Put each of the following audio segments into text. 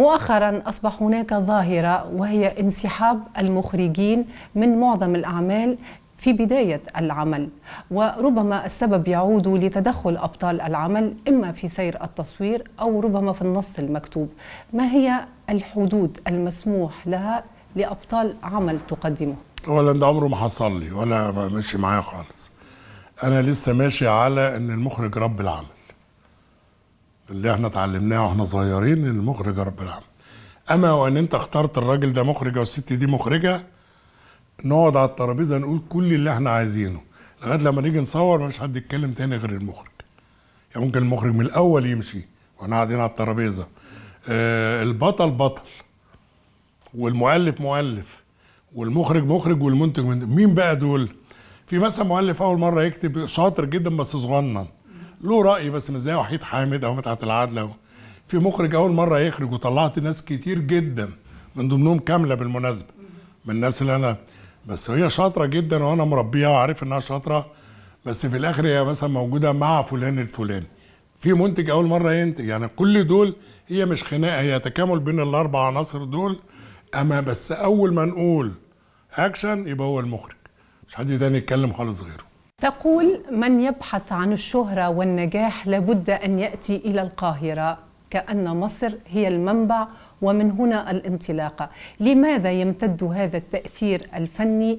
مؤخرا أصبح هناك ظاهرة وهي انسحاب المخرجين من معظم الأعمال في بداية العمل وربما السبب يعود لتدخل أبطال العمل إما في سير التصوير أو ربما في النص المكتوب ما هي الحدود المسموح لها لأبطال عمل تقدمه؟ أولا ده عمره ما حصل لي ولا ماشي معايا خالص أنا لسه ماشي على إن المخرج رب العمل اللي احنا اتعلمناه واحنا صغيرين المخرج رب العمل اما وان انت اخترت الراجل ده مخرجه والست دي مخرجه نقعد على الترابيزه نقول كل اللي احنا عايزينه لغايه لما نيجي نصور مش حد يتكلم تاني غير المخرج يعني ممكن المخرج من الاول يمشي واحنا قاعدين على الترابيزه آه البطل بطل والمؤلف مؤلف والمخرج مخرج والمنتج من مين بقى دول في مثلا مؤلف اول مره يكتب شاطر جدا بس صغنن له راي بس مش زي وحيد حامد او متعه العدل او في مخرج اول مره يخرج وطلعت ناس كتير جدا من ضمنهم كامله بالمناسبه من الناس اللي انا بس هي شاطره جدا وانا مربيها وعارف انها شاطره بس في الاخر هي مثلا موجوده مع فلان الفلاني في منتج اول مره ينتج يعني كل دول هي مش خناقه هي تكامل بين الاربع عناصر دول اما بس اول ما نقول اكشن يبقى هو المخرج مش حد تاني يتكلم خالص غيره تقول من يبحث عن الشهرة والنجاح لابد أن يأتي إلى القاهرة كأن مصر هي المنبع ومن هنا الانطلاقة لماذا يمتد هذا التأثير الفني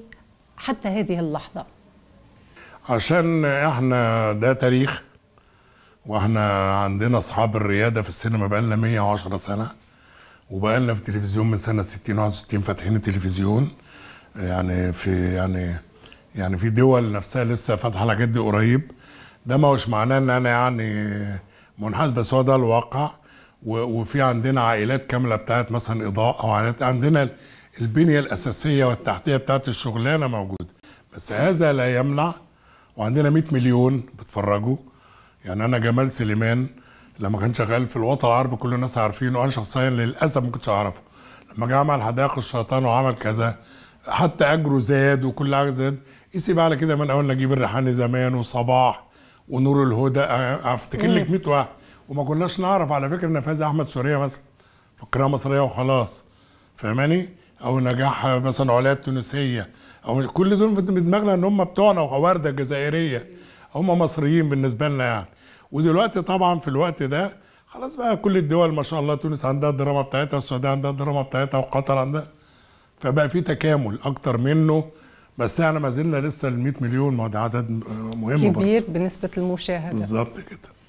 حتى هذه اللحظة؟ عشان احنا ده تاريخ واحنا عندنا اصحاب الرياده في السينما بقالنا 110 سنه وبقالنا في التلفزيون من سنه 60 61 فاتحين التلفزيون يعني في يعني يعني في دول نفسها لسه فاتحه الحاجات دي قريب ده ما هوش معناه ان انا يعني منحاز بس هو ده الواقع وفي عندنا عائلات كامله بتاعت مثلا اضاءه وعائلات عندنا البنيه الاساسيه والتحتيه بتاعت الشغلانه موجوده بس هذا لا يمنع وعندنا 100 مليون بتفرجوا يعني انا جمال سليمان لما كان شغال في الوطن العربي كل الناس عارفينه انا شخصيا للاسف ما كنتش اعرفه لما جه عمل حدائق الشيطان وعمل كذا حتى اجره زاد وكل حاجه زاد قيسي بقى على كده من اول نجيب الريحاني زمان وصباح ونور الهدى افتكر لك 100 واحد وما كناش نعرف على فكره نفاذ احمد سوريه مثلا فكرها مصريه وخلاص فهماني او نجاح مثلا عليا التونسيه او كل دول في دماغنا ان هم بتوعنا وورده الجزائريه هم مصريين بالنسبه لنا يعني ودلوقتي طبعا في الوقت ده خلاص بقى كل الدول ما شاء الله تونس عندها الدراما بتاعتها والسعوديه عندها الدراما بتاعتها وقطر عندها فبقى في تكامل اكتر منه بس احنا ما زلنا لسه ال 100 مليون ما ده عدد مهم كبير برضه. بنسبه المشاهده بالظبط كده